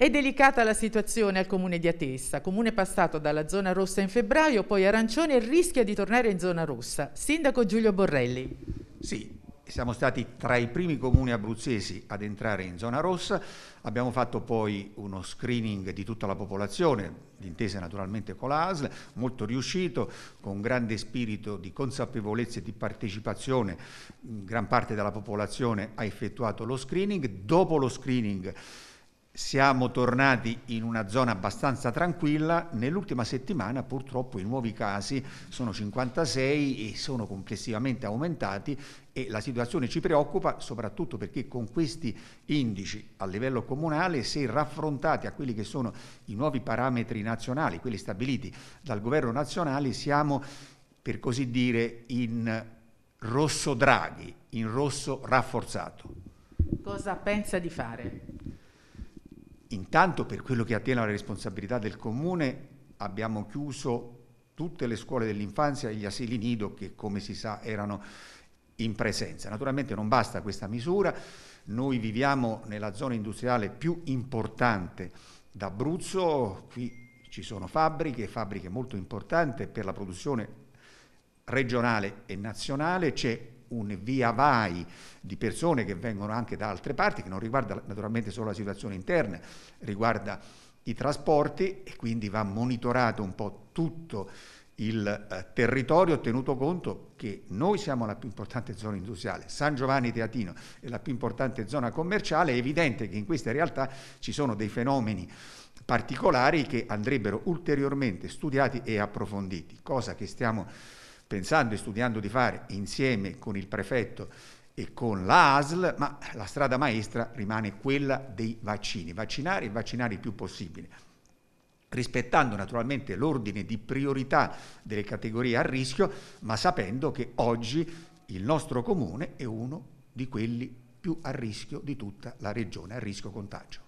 È delicata la situazione al comune di Atessa, comune passato dalla zona rossa in febbraio, poi arancione e rischia di tornare in zona rossa. Sindaco Giulio Borrelli. Sì, siamo stati tra i primi comuni abruzzesi ad entrare in zona rossa, abbiamo fatto poi uno screening di tutta la popolazione, d'intesa naturalmente con l'ASL, molto riuscito, con grande spirito di consapevolezza e di partecipazione, gran parte della popolazione ha effettuato lo screening, dopo lo screening siamo tornati in una zona abbastanza tranquilla, nell'ultima settimana purtroppo i nuovi casi sono 56 e sono complessivamente aumentati e la situazione ci preoccupa soprattutto perché con questi indici a livello comunale, se raffrontati a quelli che sono i nuovi parametri nazionali, quelli stabiliti dal governo nazionale, siamo per così dire in rosso Draghi, in rosso rafforzato. Cosa pensa di fare? Intanto per quello che attiene alla responsabilità del comune abbiamo chiuso tutte le scuole dell'infanzia e gli asili nido che come si sa erano in presenza. Naturalmente non basta questa misura, noi viviamo nella zona industriale più importante d'Abruzzo, qui ci sono fabbriche, fabbriche molto importanti per la produzione regionale e nazionale, c'è un via vai di persone che vengono anche da altre parti, che non riguarda naturalmente solo la situazione interna, riguarda i trasporti e quindi va monitorato un po' tutto il eh, territorio tenuto conto che noi siamo la più importante zona industriale, San Giovanni Teatino è la più importante zona commerciale, è evidente che in queste realtà ci sono dei fenomeni particolari che andrebbero ulteriormente studiati e approfonditi, cosa che stiamo pensando e studiando di fare insieme con il prefetto e con l'ASL, ma la strada maestra rimane quella dei vaccini, vaccinare e vaccinare il più possibile, rispettando naturalmente l'ordine di priorità delle categorie a rischio, ma sapendo che oggi il nostro comune è uno di quelli più a rischio di tutta la regione, a rischio contagio.